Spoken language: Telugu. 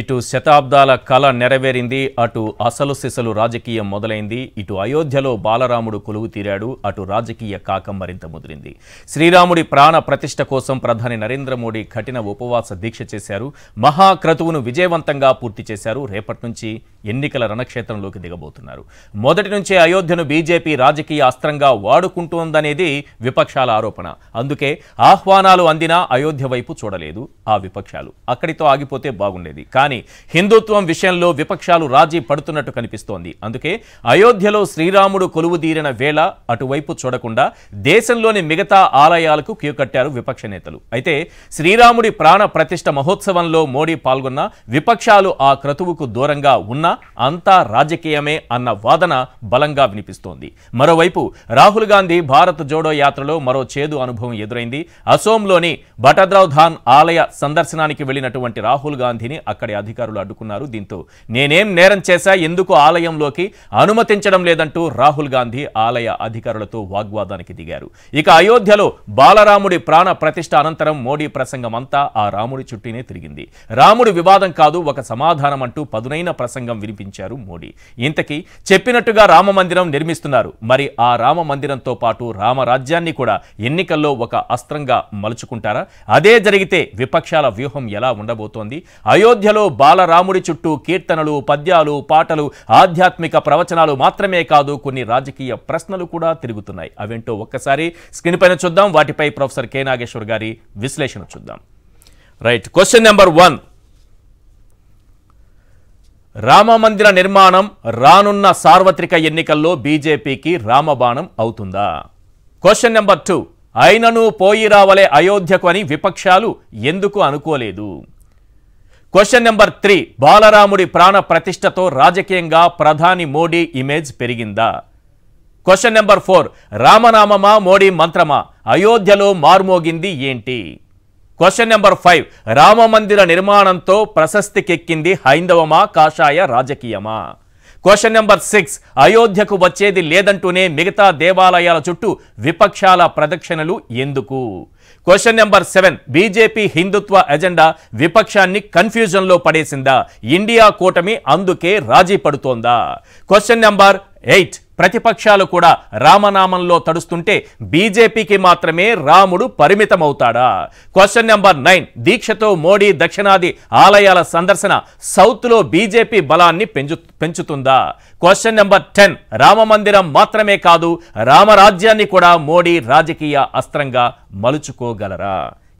ఇటు శతాబ్దాల కళ నెరవేరింది అటు అసలు సిసలు రాజకీయం మొదలైంది ఇటు అయోధ్యలో బాలరాముడు కొలువు తీరాడు అటు రాజకీయ కాకం మరింత ముదిరింది శ్రీరాముడి ప్రాణ ప్రతిష్ట కోసం ప్రధాని నరేంద్ర మోడీ కఠిన ఉపవాస దీక్ష చేశారు మహాక్రతువును విజయవంతంగా పూర్తి చేశారు రేపటి నుంచి ఎన్నికల రణక్షేత్రంలోకి దిగబోతున్నారు మొదటి నుంచే అయోధ్యను బీజేపీ రాజకీయ అస్త్రంగా వాడుకుంటోందనేది విపక్షాల ఆరోపణ అందుకే ఆహ్వానాలు అందినా అయోధ్య వైపు చూడలేదు ఆ విపక్షాలు అక్కడితో ఆగిపోతే బాగుండేది కానీ హిందుత్వం విషయంలో విపక్షాలు రాజీ పడుతున్నట్టు కనిపిస్తోంది అందుకే అయోధ్యలో శ్రీరాముడు కొలువు దీరిన వేళ అటువైపు చూడకుండా దేశంలోని మిగతా ఆలయాలకు క్యూ కట్టారు విపక్ష నేతలు అయితే శ్రీరాముడి ప్రాణ ప్రతిష్ట మహోత్సవంలో మోడీ పాల్గొన్న విపక్షాలు ఆ క్రతువుకు దూరంగా ఉన్నా అంతా రాజకీయమే అన్న వాదన బలంగా వినిపిస్తోంది మరోవైపు రాహుల్ గాంధీ భారత్ జోడో యాత్రలో మరో చేదు అనుభవం ఎదురైంది అసోంలోని భటద్రావ్ ధాన్ ఆలయ సందర్శనానికి వెళ్లినటువంటి రాహుల్ గాంధీని అక్కడి అధికారులు అడ్డుకున్నారు దీంతో నేనేం నేరం చేశా ఎందుకు ఆలయంలోకి అనుమతించడం లేదంటూ రాహుల్ గాంధీ ఆలయ అధికారులతో వాగ్వాదానికి దిగారు ఇక అయోధ్యలో బాలరాముడి ప్రాణ ప్రతిష్ట అనంతరం మోడీ ప్రసంగం అంతా ఆ రాముడి చుట్టూనే తిరిగింది రాముడి వివాదం కాదు ఒక సమాధానం అంటూ పదునైన ప్రసంగం వినిపించారు మోడీ ఇంతకీ చెప్పినట్టుగా రామ మందిరం నిర్మిస్తున్నారు మరి ఆ రామ మందిరంతో పాటు రామరాజ్యాన్ని కూడా ఎన్నికల్లో ఒక అస్త్రంగా మలుచుకుంటారా అదే జరిగితే విపక్షాల వ్యూహం ఎలా ఉండబోతోంది అయోధ్యలో బాలరాముడి చుట్టూ కీర్తనలు పద్యాలు పాటలు ఆధ్యాత్మిక ప్రవచనాలు మాత్రమే కాదు కొన్ని రాజకీయ ప్రశ్నలు కూడా తిరుగుతున్నాయి అవేంటో ఒక్కసారి స్క్రీన్ పైన చూద్దాం వాటిపై ప్రొఫెసర్ కె నాగేశ్వర్ గారి విశ్లేషణ చూద్దాం రైట్ క్వశ్చన్ నెంబర్ వన్ రామమందిర నిర్మాణం రానున్న సార్వత్రిక ఎన్నికల్లో బీజేపీకి రామబాణం అవుతుందా క్వశ్చన్ నెంబర్ టూ అయినను పోయి రావలే అయోధ్యకు అని విపక్షాలు ఎందుకు అనుకోలేదు క్వశ్చన్ నెంబర్ త్రీ బాలరాముడి ప్రాణ ప్రతిష్టతో రాజకీయంగా ప్రధాని మోడీ ఇమేజ్ పెరిగిందా క్వశ్చన్ నెంబర్ ఫోర్ రామనామమా మోడీ మంత్రమా అయోధ్యలో మార్మోగింది ఏంటి క్వశ్చన్ నెంబర్ ఫైవ్ రామ మందిర నిర్మాణంతో ప్రశస్తికెక్కింది హైందవమా కాషాయ రాజకీయమా క్వశ్చన్ నెంబర్ సిక్స్ అయోధ్యకు వచ్చేది లేదంటూనే మిగతా దేవాలయాల చుట్టూ విపక్షాల ప్రదక్షిణలు ఎందుకు question number seven BJP Hindutva agenda విపక్షాన్ని కన్ఫ్యూజన్లో పడేసిందా ఇండియా కూటమి అందుకే రాజీ పడుతోందా క్వశ్చన్ నెంబర్ ఎయిట్ ప్రతిపక్షాలు కూడా రామనామంలో తడుస్తుంటే బీజేపీకి మాత్రమే రాముడు పరిమితమవుతాడా క్వశ్చన్ నెంబర్ నైన్ దీక్షతో మోడీ దక్షిణాది ఆలయాల సందర్శన సౌత్లో బీజేపీ బలాన్ని పెంచు పెంచుతుందా క్వశ్చన్ నెంబర్ టెన్ రామమందిరం మాత్రమే కాదు రామరాజ్యాన్ని కూడా మోడీ రాజకీయ అస్త్రంగా మలుచుకోగలరా